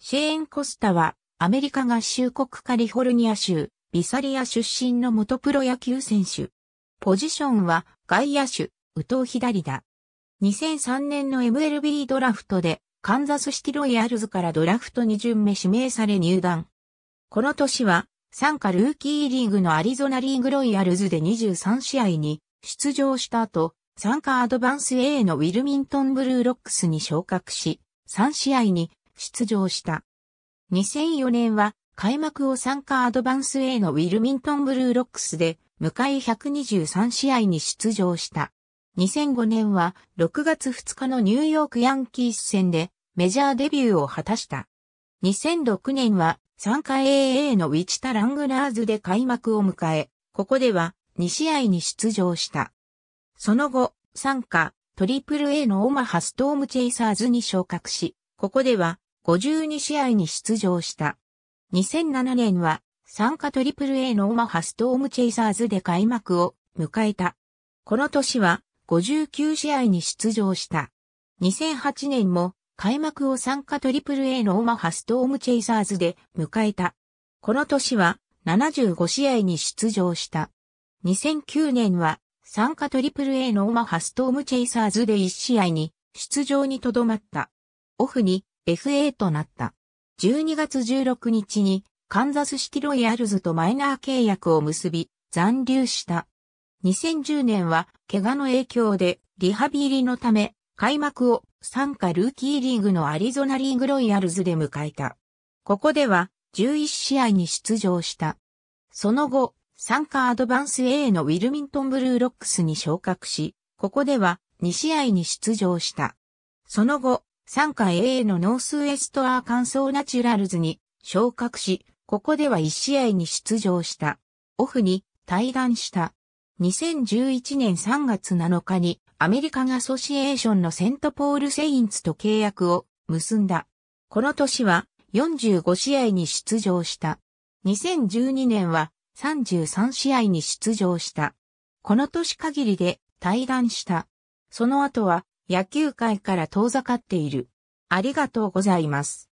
シェーン・コスタは、アメリカ合衆国カリフォルニア州、ビサリア出身の元プロ野球選手。ポジションは、外野手、右投左だ。2003年の MLB ドラフトで、カンザスシティロイヤルズからドラフト2巡目指名され入団。この年は、参加ルーキーリーグのアリゾナリーグロイヤルズで23試合に出場した後、参加アドバンス A のウィルミントンブルーロックスに昇格し、3試合に出場した。2004年は開幕を参加アドバンス A のウィルミントンブルーロックスで向かい123試合に出場した。2005年は6月2日のニューヨークヤンキース戦でメジャーデビューを果たした。2006年は参加 AA のウィチタ・ラングラーズで開幕を迎え、ここでは2試合に出場した。その後、参加、トリプル a のオマハストームチェイサーズに昇格し、ここでは52試合に出場した。2007年は、参加 AAA のオマハストームチェイサーズで開幕を迎えた。この年は、59試合に出場した。2008年も、開幕を参加 AAA のオマハストームチェイサーズで迎えた。この年は75試合に出場した。2009年は参加 AAA のオマハストームチェイサーズで1試合に出場にとどまった。オフに FA となった。12月16日にカンザスシティロイヤルズとマイナー契約を結び残留した。2010年は怪我の影響でリハビリのため開幕を参加ルーキーリーグのアリゾナリーグロイヤルズで迎えた。ここでは11試合に出場した。その後、参加アドバンス A のウィルミントンブルーロックスに昇格し、ここでは2試合に出場した。その後、参加 a のノースウエストアーカンソーナチュラルズに昇格し、ここでは1試合に出場した。オフに対談した。2011年3月7日にアメリカンアソシエーションのセントポールセインツと契約を結んだ。この年は45試合に出場した。2012年は33試合に出場した。この年限りで退団した。その後は野球界から遠ざかっている。ありがとうございます。